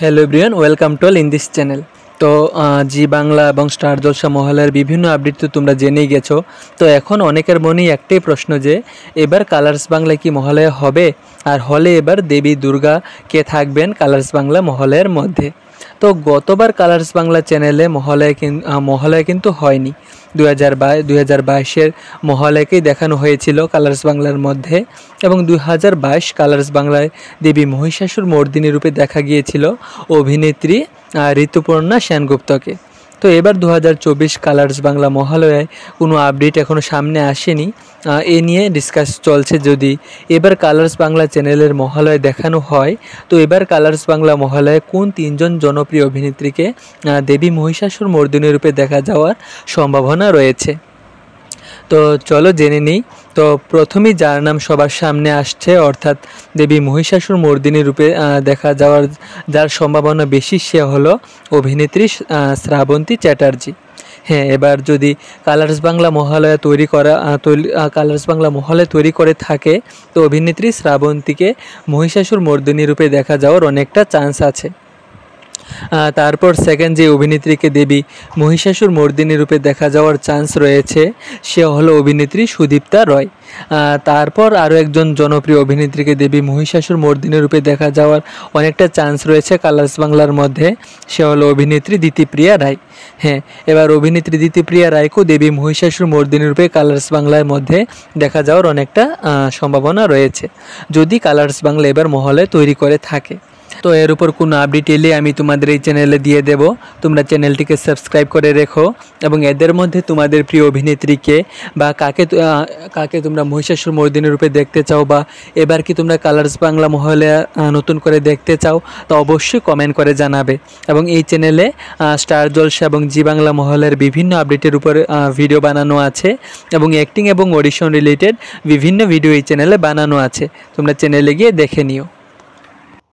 hello everyone welcome to all in this channel তো জি বাংলা এবং star জলসা মহলের বিভিন্ন আপডেট তো তোমরা জেনেই গেছো তো এখন অনেকের মনেই একটাই প্রশ্ন যে এবার কালার্স বাংলা কি মহলে হবে আর হলে এবার দেবী দুর্গা কে থাকবেন কালার্স বাংলা মহলের মধ্যে তো গতবার কালার্স বাংলা চ্যানেলে মহলে মহলে কিন্তু হয়নি দু হাজার বাই দু হাজার বাইশের মহালয়াকেই দেখানো হয়েছিল কালার্স বাংলার মধ্যে এবং দু হাজার বাইশ কালার্স বাংলায় দেবী মহিষাসুর মর্দিনী রূপে দেখা গিয়েছিল অভিনেত্রী ঋতুপর্ণা সেনগুপ্তকে তো এবার দু কালার্স বাংলা মহালয়ায় কোনো আপডেট এখনও সামনে আসেনি এ নিয়ে ডিসকাস চলছে যদি এবার কালার্স বাংলা চ্যানেলের মহালয় দেখানো হয় তো এবার কালার্স বাংলা মহালয়ে কোন তিনজন জনপ্রিয় অভিনেত্রীকে দেবী মহিষাসুর মর্দিনী রূপে দেখা যাওয়ার সম্ভাবনা রয়েছে তো চলো জেনে নিই তো প্রথমেই যার নাম সবার সামনে আসছে অর্থাৎ দেবী মহিষাসুর মর্দিনী রূপে দেখা যাওয়ার যার সম্ভাবনা বেশি সে হলো অভিনেত্রী শ্রাবন্তী চ্যাটার্জি হ্যাঁ এবার যদি কালার্স বাংলা মহালয়া তৈরি করা কালার্স বাংলা মহালয়া তৈরি করে থাকে তো অভিনেত্রী শ্রাবন্তীকে মহিষাসুর মর্দিনী রূপে দেখা যাওয়ার অনেকটা চান্স আছে তারপর সেকেন্ড যে অভিনেত্রীকে দেবী মহিষাসুর মর্দিনী রূপে দেখা যাওয়ার চান্স রয়েছে সে হলো অভিনেত্রী সুদীপ্তা রয় তারপর আরও একজন জনপ্রিয় অভিনেত্রীকে দেবী মহিষাসুর মর্দিনী রূপে দেখা যাওয়ার অনেকটা চান্স রয়েছে কালার্স বাংলার মধ্যে সে হলো অভিনেত্রী দ্বিতীপ্রিয়া রায় হ্যাঁ এবার অভিনেত্রী দ্বিতীপ্রিয়া রায়কেও দেবী মহিষাসুর মর্দিনী রূপে কালার্স বাংলার মধ্যে দেখা যাওয়ার অনেকটা সম্ভাবনা রয়েছে যদি কালার্স বাংলা এবার মহলে তৈরি করে থাকে তো এর উপর কোনো আপডেট এলে আমি তোমাদের এই চ্যানেলে দিয়ে দেব তোমরা চ্যানেলটিকে সাবস্ক্রাইব করে রেখো এবং এদের মধ্যে তোমাদের প্রিয় অভিনেত্রীকে বা কাকে কাকে তোমরা মহিষাসুর মর্দিনী রূপে দেখতে চাও বা এবার কি তোমরা কালার্স বাংলা মহলে নতুন করে দেখতে চাও তা অবশ্যই কমেন্ট করে জানাবে এবং এই চ্যানেলে স্টার জলসা এবং জি বাংলা মহলের বিভিন্ন আপডেটের উপর ভিডিও বানানো আছে এবং অ্যাক্টিং এবং অডিশন রিলেটেড বিভিন্ন ভিডিও এই চ্যানেলে বানানো আছে তোমরা চ্যানেলে গিয়ে দেখে নিও